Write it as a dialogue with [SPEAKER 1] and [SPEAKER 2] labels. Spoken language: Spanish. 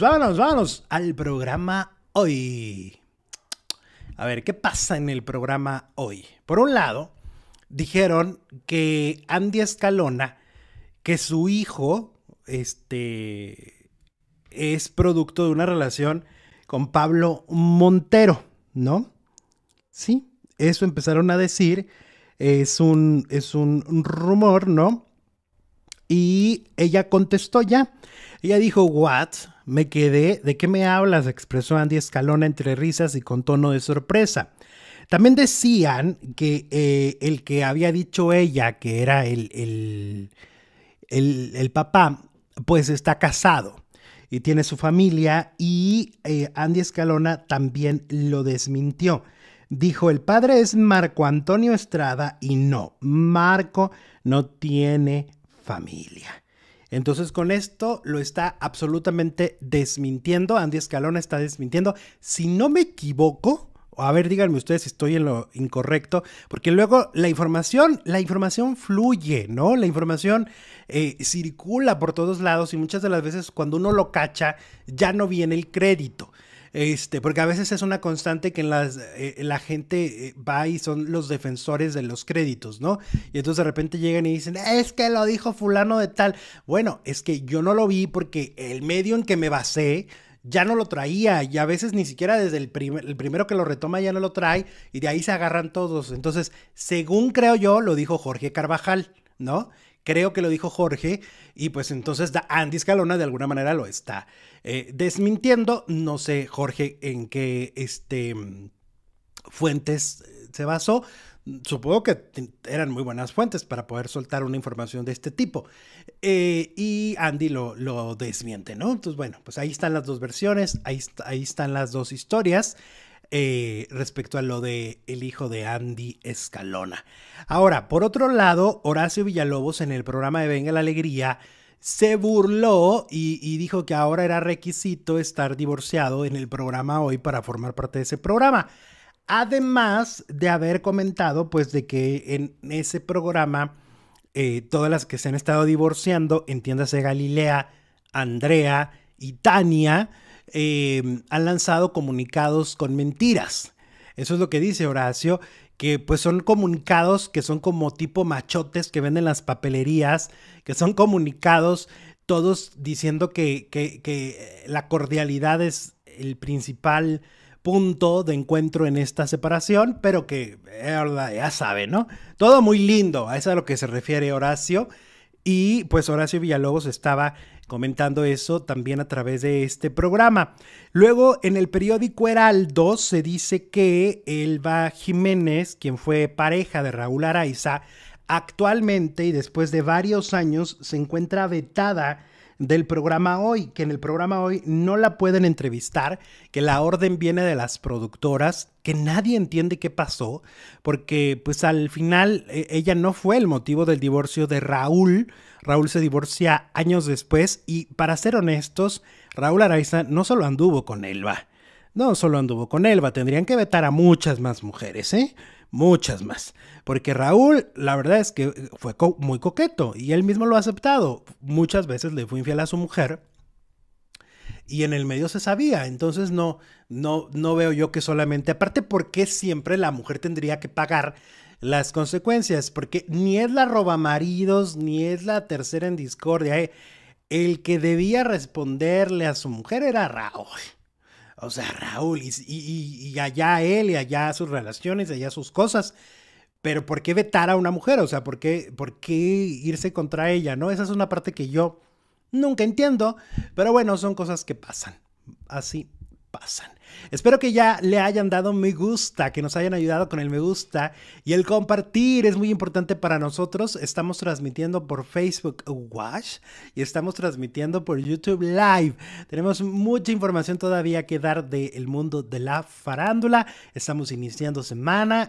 [SPEAKER 1] vámonos, vámonos, al programa hoy. A ver, ¿qué pasa en el programa hoy? Por un lado, dijeron que Andy Escalona, que su hijo, este, es producto de una relación con Pablo Montero, ¿no? Sí, eso empezaron a decir. Es un, es un rumor, ¿no? Y ella contestó ya. Ella dijo, what? Me quedé, ¿de qué me hablas? expresó Andy Escalona entre risas y con tono de sorpresa. También decían que eh, el que había dicho ella, que era el, el, el, papá, pues está casado y tiene su familia y eh, Andy Escalona también lo desmintió. Dijo, el padre es Marco Antonio Estrada y no, Marco no tiene familia. Entonces con esto lo está absolutamente desmintiendo, Andy Escalona está desmintiendo. Si no me equivoco, a ver, díganme ustedes si estoy en lo incorrecto, porque luego la información, la información fluye, ¿no? La información eh, circula por todos lados y muchas de las veces cuando uno lo cacha ya no viene el crédito. Este, porque a veces es una constante que las, eh, la gente eh, va y son los defensores de los créditos, ¿no? Y entonces de repente llegan y dicen, es que lo dijo fulano de tal. Bueno, es que yo no lo vi porque el medio en que me basé ya no lo traía y a veces ni siquiera desde el, el, primero que lo retoma ya no lo trae y de ahí se agarran todos. Entonces, según creo yo, lo dijo Jorge Carvajal, ¿no? creo que lo dijo Jorge, y pues entonces Andy Escalona de alguna manera lo está eh, desmintiendo. No sé, Jorge, en qué este, fuentes eh, se basó. Supongo que eran muy buenas fuentes para poder soltar una información de este tipo. Eh, y Andy lo, lo, desmiente, ¿no? Entonces, bueno, pues ahí están las dos versiones, ahí, ahí están las dos historias. Eh, respecto a lo de el hijo de Andy Escalona. Ahora, por otro lado, Horacio Villalobos en el programa de Venga la Alegría se burló y, dijo que ahora era requisito estar divorciado en el programa hoy para formar parte de ese programa. Además de haber comentado, pues, de que en ese programa eh, todas las que se han estado divorciando, entiéndase Galilea, Andrea y Tania, eh, han lanzado comunicados con mentiras. Eso es lo que dice Horacio, que pues son comunicados que son como tipo machotes que venden las papelerías, que son comunicados todos diciendo que, la cordialidad es el principal punto de encuentro en esta separación, pero que eh, ya sabe, ¿no? Todo muy lindo, a eso es a lo que se refiere Horacio. Y pues Horacio Villalobos estaba comentando eso también a través de este programa. Luego, en el periódico Heraldo se dice que Elba Jiménez, quien fue pareja de Raúl Araiza, actualmente y después de varios años se encuentra vetada del programa hoy, que en el programa hoy no la pueden entrevistar, que la orden viene de las productoras, que nadie entiende qué pasó, porque pues al final e, ella no fue el motivo del divorcio de Raúl. Raúl se divorcia años después y para ser honestos, Raúl Araiza no solo anduvo con Elba. No solo anduvo con Elba, tendrían que vetar a muchas más mujeres, ¿eh? Muchas más. Porque Raúl, la verdad es que fue muy coqueto y él mismo lo ha aceptado. Muchas veces le fue infiel a su mujer y en el medio se sabía. Entonces no, no, no veo yo que solamente, aparte porque siempre la mujer tendría que pagar las consecuencias, porque ni es la roba maridos, ni es la tercera en discordia. ¿eh? El que debía responderle a su mujer era Raúl. O sea, Raúl, y, allá él, y allá sus relaciones, y allá sus cosas. Pero ¿por qué vetar a una mujer? O sea, ¿por qué, ¿por qué irse contra ella? ¿No? Esa es una parte que yo nunca entiendo. Pero bueno, son cosas que pasan. Así pasan. Espero que ya le hayan dado me gusta, que nos hayan ayudado con el me gusta y el compartir es muy importante para nosotros. Estamos transmitiendo por Facebook Watch y estamos transmitiendo por YouTube Live. Tenemos mucha información todavía que dar del mundo de la farándula. Estamos iniciando semana.